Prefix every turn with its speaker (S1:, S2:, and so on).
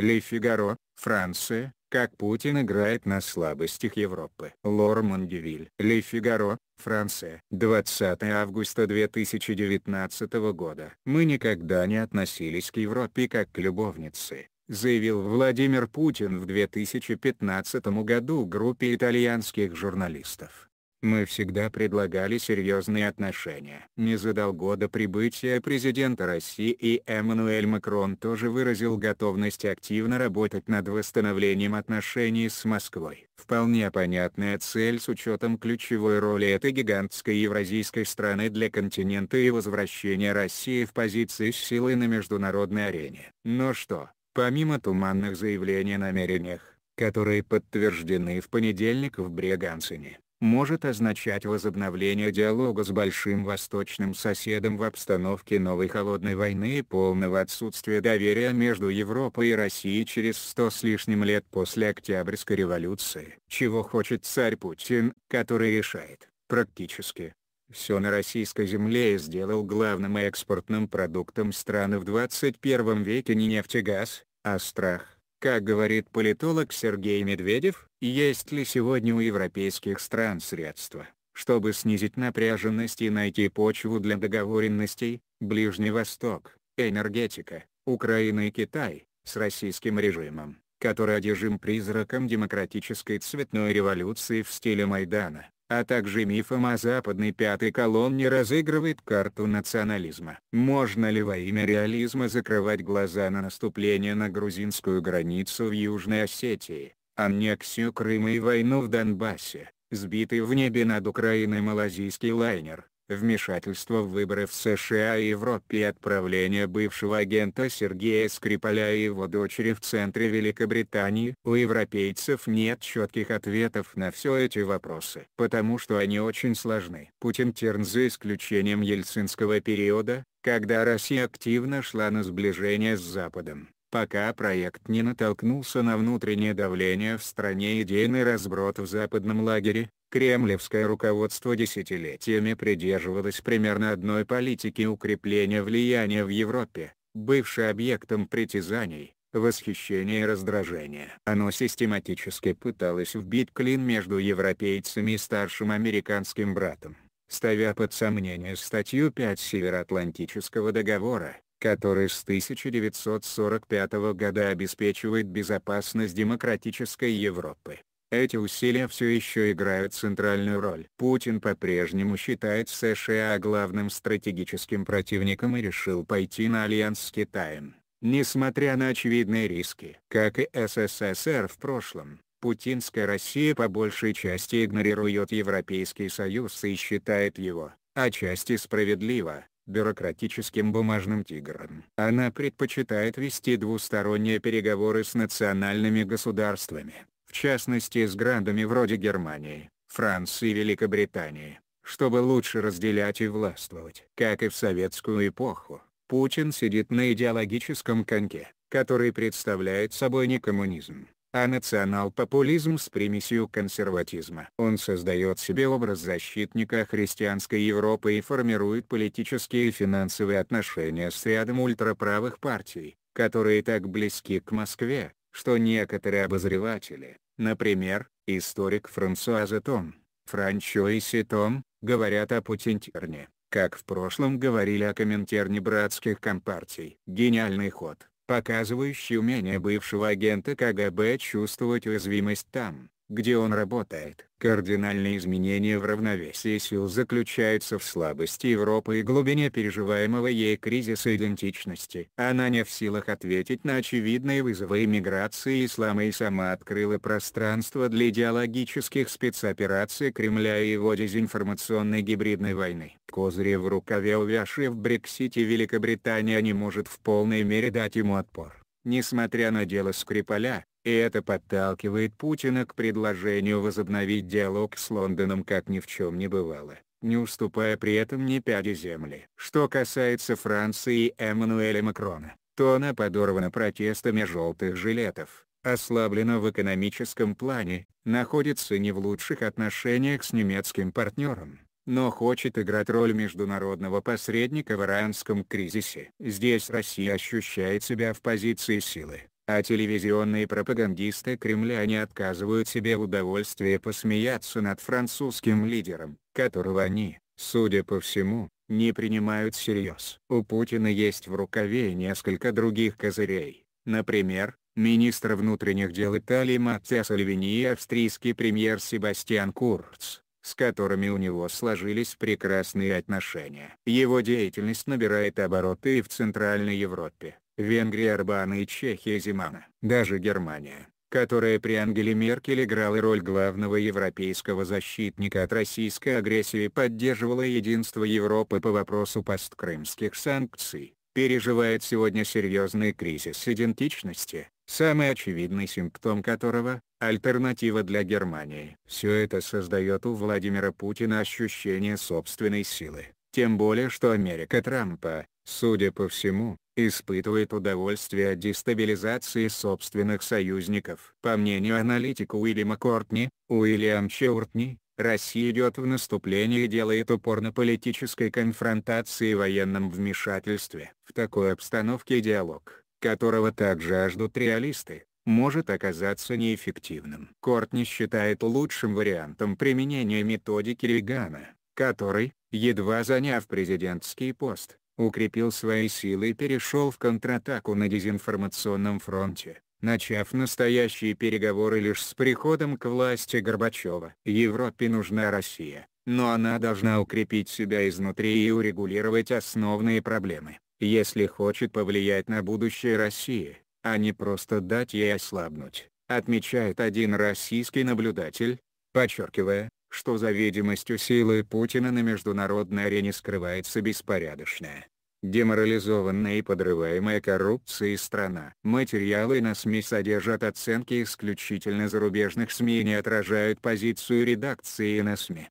S1: Ле Фигаро, Франция, как Путин играет на слабостях Европы. Лорман Дювиль. Ле Фигаро, Франция. 20 августа 2019 года. Мы никогда не относились к Европе как к любовнице, заявил Владимир Путин в 2015 году группе итальянских журналистов. Мы всегда предлагали серьезные отношения. Не за полгода до прибытия президента России и Эммануэль Макрон тоже выразил готовность активно работать над восстановлением отношений с Москвой. Вполне понятная цель с учетом ключевой роли этой гигантской евразийской страны для континента и возвращения России в позиции силы на международной арене. Но что, помимо туманных заявлений о намерениях, которые подтверждены в понедельник в Бреганцине может означать возобновление диалога с большим восточным соседом в обстановке новой холодной войны и полного отсутствия доверия между Европой и Россией через сто с лишним лет после Октябрьской революции. Чего хочет царь Путин, который решает, практически, все на российской земле и сделал главным экспортным продуктом страны в 21 веке не нефть и газ, а страх. Как говорит политолог Сергей Медведев, есть ли сегодня у европейских стран средства, чтобы снизить напряженность и найти почву для договоренностей, Ближний Восток, энергетика, Украина и Китай, с российским режимом, который одержим призраком демократической цветной революции в стиле Майдана, а также мифом о западной пятой колонне разыгрывает карту национализма. Можно ли во имя реализма закрывать глаза на наступление на грузинскую границу в Южной Осетии, аннексию Крыма и войну в Донбассе? Сбитый в небе над Украиной малазийский лайнер, вмешательство в выборы в США и Европе и отправление бывшего агента Сергея Скрипаля и его дочери в центре Великобритании. У европейцев нет четких ответов на все эти вопросы, потому что они очень сложны. Путин Терн за исключением ельцинского периода, когда Россия активно шла на сближение с Западом, пока проект не натолкнулся на внутреннее давление в стране и идейный разброд в западном лагере, кремлевское руководство десятилетиями придерживалось примерно одной политики укрепления влияния в Европе, бывшей объектом притязаний, восхищения и раздражения. Оно систематически пыталось вбить клин между европейцами и старшим американским братом, ставя под сомнение статью 5 Североатлантического договора, который с 1945 года обеспечивает безопасность демократической Европы. Эти усилия все еще играют центральную роль. Путин по-прежнему считает США главным стратегическим противником и решил пойти на альянс с Китаем, несмотря на очевидные риски. Как и СССР в прошлом, путинская Россия по большей части игнорирует Европейский Союз и считает его, отчасти справедливо, бюрократическим бумажным тигром. Она предпочитает вести двусторонние переговоры с национальными государствами, в частности с градами вроде Германии, Франции и Великобритании, чтобы лучше разделять и властвовать. Как и в советскую эпоху, Путин сидит на идеологическом коньке, который представляет собой не коммунизм, а национал-популизм с примесью консерватизма. Он создает себе образ защитника христианской Европы и формирует политические и финансовые отношения с рядом ультраправых партий, которые так близки к Москве, что некоторые обозреватели, например, историк Франсуа Зетон, Франчоиси Том, говорят о Путинтерне, как в прошлом говорили о Коминтерне братских компартий. Гениальный ход показывающий умение бывшего агента КГБ чувствовать уязвимость там где он работает. Кардинальные изменения в равновесии сил заключаются в слабости Европы и глубине переживаемого ей кризиса идентичности. Она не в силах ответить на очевидные вызовы иммиграции ислама и сама открыла пространство для идеологических спецопераций Кремля и его дезинформационной гибридной войны. Козыри в рукаве увяши в Брексите Великобритания не может в полной мере дать ему отпор. Несмотря на дело Скрипаля, и это подталкивает Путина к предложению возобновить диалог с Лондоном как ни в чем не бывало, не уступая при этом ни пяди земли. Что касается Франции и Эммануэля Макрона, то она подорвана протестами желтых жилетов, ослаблена в экономическом плане, находится не в лучших отношениях с немецким партнером но хочет играть роль международного посредника в иранском кризисе. Здесь Россия ощущает себя в позиции силы, а телевизионные пропагандисты Кремля не отказывают себе в удовольствии посмеяться над французским лидером, которого они, судя по всему, не принимают всерьез. У Путина есть в рукаве несколько других козырей, например, министр внутренних дел Италии Маттео Сальвини и австрийский премьер Себастьян Курц, с которыми у него сложились прекрасные отношения. Его деятельность набирает обороты и в Центральной Европе, Венгрии, Арбана и Чехии Зимана. Даже Германия, которая при Ангеле Меркель играла роль главного европейского защитника от российской агрессии и поддерживала единство Европы по вопросу посткрымских санкций, переживает сегодня серьезный кризис идентичности, самый очевидный симптом которого альтернатива для Германии. Все это создает у Владимира Путина ощущение собственной силы, тем более что Америка Трампа, судя по всему, испытывает удовольствие от дестабилизации собственных союзников. По мнению аналитика Уильяма Кортни, Уильям Чёртни. Россия идет в наступление и делает упор на политической конфронтации и военном вмешательстве. В такой обстановке диалог, которого так жаждут реалисты, может оказаться неэффективным. Кортни считает лучшим вариантом применения методики Регана, который, едва заняв президентский пост, укрепил свои силы и перешел в контратаку на дезинформационном фронте, начав настоящие переговоры лишь с приходом к власти Горбачева. Европе нужна Россия, но она должна укрепить себя изнутри и урегулировать основные проблемы, если хочет повлиять на будущее России а не просто дать ей ослабнуть, отмечает один российский наблюдатель, подчеркивая, что за видимостью силы Путина на международной арене скрывается беспорядочная, деморализованная и подрываемая коррупцией страна. Материалы на СМИ содержат оценки исключительно зарубежных СМИ и не отражают позицию редакции на СМИ.